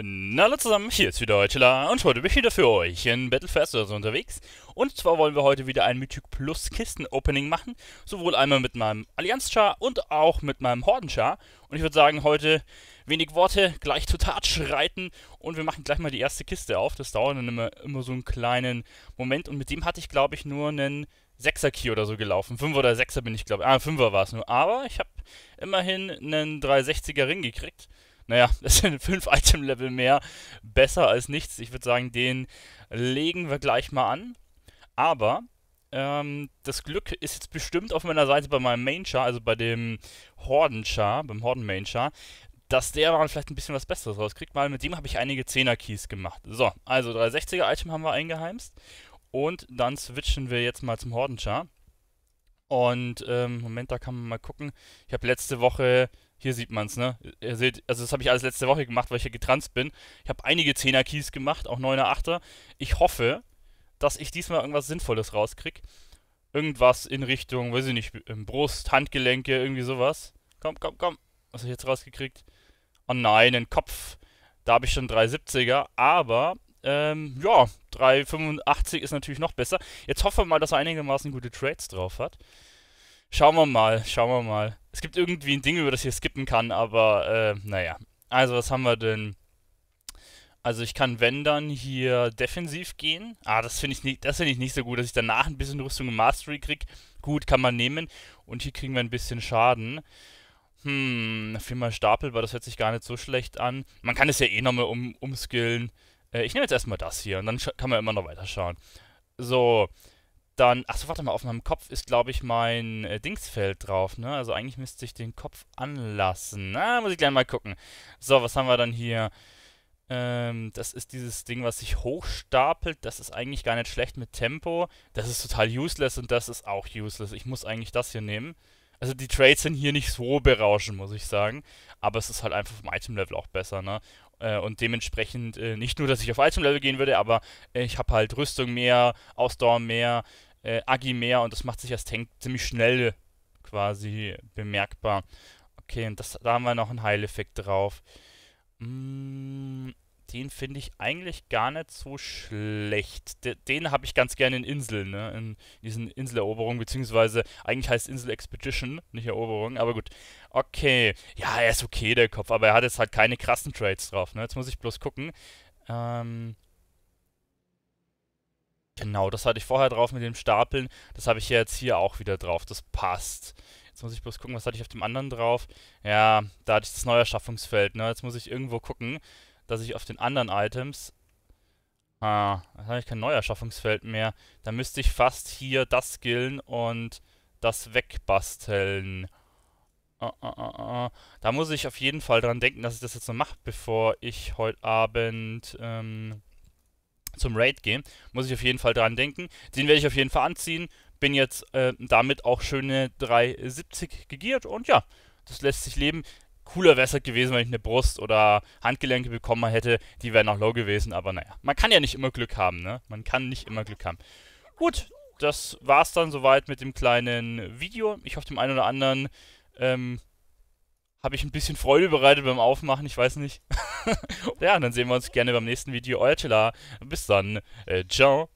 Na, hallo zusammen, hier ist wieder Heutela und heute bin ich wieder für euch in Battlefest oder so also unterwegs. Und zwar wollen wir heute wieder ein Mythic Plus Kisten Opening machen, sowohl einmal mit meinem Allianz Char und auch mit meinem Horden Char. Und ich würde sagen, heute wenig Worte, gleich zur Tat schreiten und wir machen gleich mal die erste Kiste auf. Das dauert dann immer, immer so einen kleinen Moment und mit dem hatte ich glaube ich nur einen 6er Key oder so gelaufen. 5 oder 6er bin ich glaube ich. Ah, 5er war es nur. Aber ich habe immerhin einen 360er Ring gekriegt. Naja, das sind 5 Item-Level mehr. Besser als nichts. Ich würde sagen, den legen wir gleich mal an. Aber ähm, das Glück ist jetzt bestimmt auf meiner Seite bei meinem Main-Char, also bei dem Horden-Char, beim Horden-Main-Char, dass der mal vielleicht ein bisschen was Besseres rauskriegt, weil mit dem habe ich einige 10er-Keys gemacht. So, also 360er-Item haben wir eingeheimst. Und dann switchen wir jetzt mal zum Horden-Char. Und ähm, Moment, da kann man mal gucken. Ich habe letzte Woche hier sieht man es, ne? Ihr seht, also das habe ich alles letzte Woche gemacht, weil ich hier getranst bin. Ich habe einige 10er Keys gemacht, auch 9er, 8er. Ich hoffe, dass ich diesmal irgendwas Sinnvolles rauskriege. Irgendwas in Richtung, weiß ich nicht, ähm, Brust, Handgelenke, irgendwie sowas. Komm, komm, komm. Was habe ich jetzt rausgekriegt? Oh nein, ein Kopf. Da habe ich schon 370er, aber ähm, ja, 385 ist natürlich noch besser. Jetzt hoffen wir mal, dass er einigermaßen gute Trades drauf hat. Schauen wir mal, schauen wir mal. Es gibt irgendwie ein Ding, über das ich skippen kann, aber äh, naja. Also, was haben wir denn? Also ich kann, wenn dann, hier defensiv gehen. Ah, das finde ich, nicht, find ich nicht so gut, dass ich danach ein bisschen Rüstung und Mastery kriege. Gut, kann man nehmen. Und hier kriegen wir ein bisschen Schaden. Hm, viermal Stapel, weil das hört sich gar nicht so schlecht an. Man kann es ja eh nochmal um, umskillen. Äh, ich nehme jetzt erstmal das hier und dann kann man immer noch weiterschauen. So, dann, achso, warte mal, auf meinem Kopf ist, glaube ich, mein äh, Dingsfeld drauf, ne? Also eigentlich müsste ich den Kopf anlassen. Na, muss ich gleich mal gucken. So, was haben wir dann hier? Ähm, das ist dieses Ding, was sich hochstapelt. Das ist eigentlich gar nicht schlecht mit Tempo. Das ist total useless und das ist auch useless. Ich muss eigentlich das hier nehmen also die Trades sind hier nicht so berauschend, muss ich sagen. Aber es ist halt einfach vom Item-Level auch besser, ne? Äh, und dementsprechend äh, nicht nur, dass ich auf Item-Level gehen würde, aber äh, ich habe halt Rüstung mehr, Ausdauer mehr, Agi mehr und das macht sich als Tank ziemlich schnell quasi bemerkbar. Okay, und das, da haben wir noch einen Heileffekt drauf. Mm, den finde ich eigentlich gar nicht so schlecht. De den habe ich ganz gerne in Inseln, ne? in diesen Inseleroberungen, beziehungsweise eigentlich heißt Insel Expedition, nicht Eroberung, aber gut. Okay, ja, er ist okay, der Kopf, aber er hat jetzt halt keine krassen Trades drauf. Ne? Jetzt muss ich bloß gucken. Ähm genau, das hatte ich vorher drauf mit dem Stapeln, das habe ich jetzt hier auch wieder drauf, das passt. Jetzt muss ich bloß gucken, was hatte ich auf dem anderen drauf. Ja, da hatte ich das neue Erschaffungsfeld, ne? Jetzt muss ich irgendwo gucken dass ich auf den anderen Items... Ah, da habe ich kein Neuerschaffungsfeld mehr. Da müsste ich fast hier das skillen und das wegbasteln. Ah, ah, ah, ah, ah. da muss ich auf jeden Fall dran denken, dass ich das jetzt noch mache, bevor ich heute Abend ähm, zum Raid gehe. Muss ich auf jeden Fall dran denken. Den werde ich auf jeden Fall anziehen. Bin jetzt äh, damit auch schöne 370 gegiert und ja, das lässt sich leben cooler wäre es halt gewesen, wenn ich eine Brust oder Handgelenke bekommen hätte. Die wären auch low gewesen, aber naja. Man kann ja nicht immer Glück haben, ne? Man kann nicht immer Glück haben. Gut, das war's dann soweit mit dem kleinen Video. Ich hoffe, dem einen oder anderen ähm, habe ich ein bisschen Freude bereitet beim Aufmachen, ich weiß nicht. ja, dann sehen wir uns gerne beim nächsten Video. Euer Chilla. Bis dann. Äh, ciao.